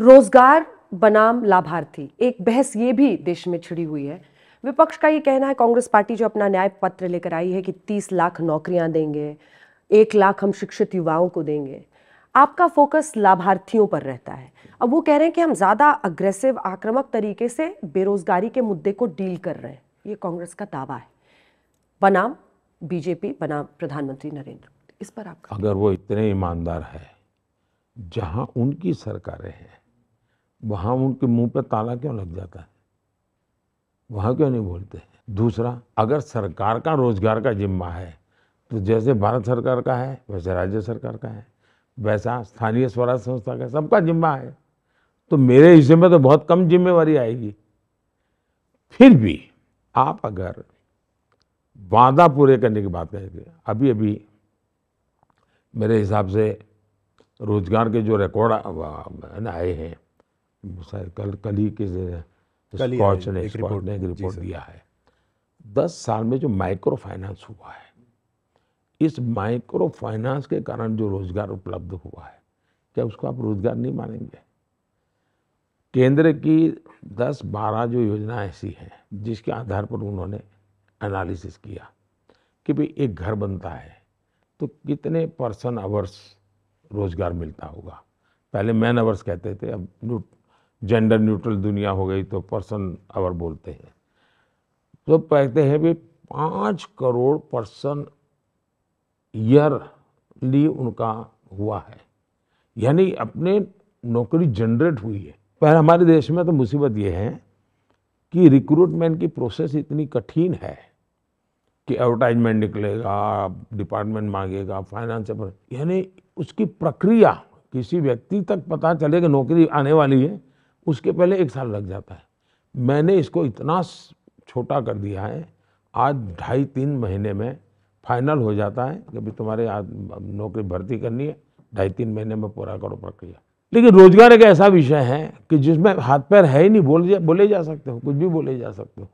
रोजगार बनाम लाभार्थी एक बहस ये भी देश में छिड़ी हुई है विपक्ष का ये कहना है कांग्रेस पार्टी जो अपना न्याय पत्र लेकर आई है कि तीस लाख नौकरियां देंगे एक लाख हम शिक्षित युवाओं को देंगे आपका फोकस लाभार्थियों पर रहता है अब वो कह रहे हैं कि हम ज़्यादा अग्रेसिव आक्रामक तरीके से बेरोजगारी के मुद्दे को डील कर रहे हैं ये कांग्रेस का दावा है बनाम बीजेपी बनाम प्रधानमंत्री नरेंद्र इस पर आप अगर वो इतने ईमानदार है जहां उनकी सरकारें हैं वहाँ उनके मुंह पर ताला क्यों लग जाता है वहाँ क्यों नहीं बोलते दूसरा अगर सरकार का रोजगार का जिम्मा है तो जैसे भारत सरकार का है वैसे राज्य सरकार का है वैसा स्थानीय स्वराज संस्था का सबका जिम्मा है तो मेरे हिस्से में तो बहुत कम जिम्मेवारी आएगी फिर भी आप अगर वादा पूरे करने की बात करेंगे अभी अभी मेरे हिसाब से रोजगार के जो रिकॉर्ड आए हैं खैर कल कल ही के स्कॉच ने रिपोर्ट ने एक रिपोर्ट दिया है दस साल में जो माइक्रो फाइनेंस हुआ है इस माइक्रो फाइनेंस के कारण जो रोजगार उपलब्ध हुआ है क्या उसको आप रोजगार नहीं मानेंगे केंद्र की दस बारह जो योजना ऐसी हैं जिसके आधार पर उन्होंने एनालिसिस किया कि भाई एक घर बनता है तो कितने पर्सन आवर्स रोजगार मिलता होगा पहले मैन आवर्स कहते थे अब जेंडर न्यूट्रल दुनिया हो गई तो पर्सन अवर बोलते हैं तो कहते हैं भी पाँच करोड़ पर्सन ईयरली उनका हुआ है यानी अपने नौकरी जनरेट हुई है पर हमारे देश में तो मुसीबत ये है कि रिक्रूटमेंट की प्रोसेस इतनी कठिन है कि एडवर्टाइजमेंट निकलेगा डिपार्टमेंट मांगेगा फाइनेंस यानी उसकी प्रक्रिया किसी व्यक्ति तक पता चले कि नौकरी आने वाली है उसके पहले एक साल लग जाता है मैंने इसको इतना छोटा कर दिया है आज ढाई तीन महीने में फाइनल हो जाता है कि भाई तुम्हारे आज नौकरी भर्ती करनी है ढाई तीन महीने में पूरा करो प्रक्रिया लेकिन रोजगार एक ऐसा विषय है कि जिसमें हाथ पैर है ही नहीं बोले जा बोले जा सकते हो कुछ भी बोले जा सकते हो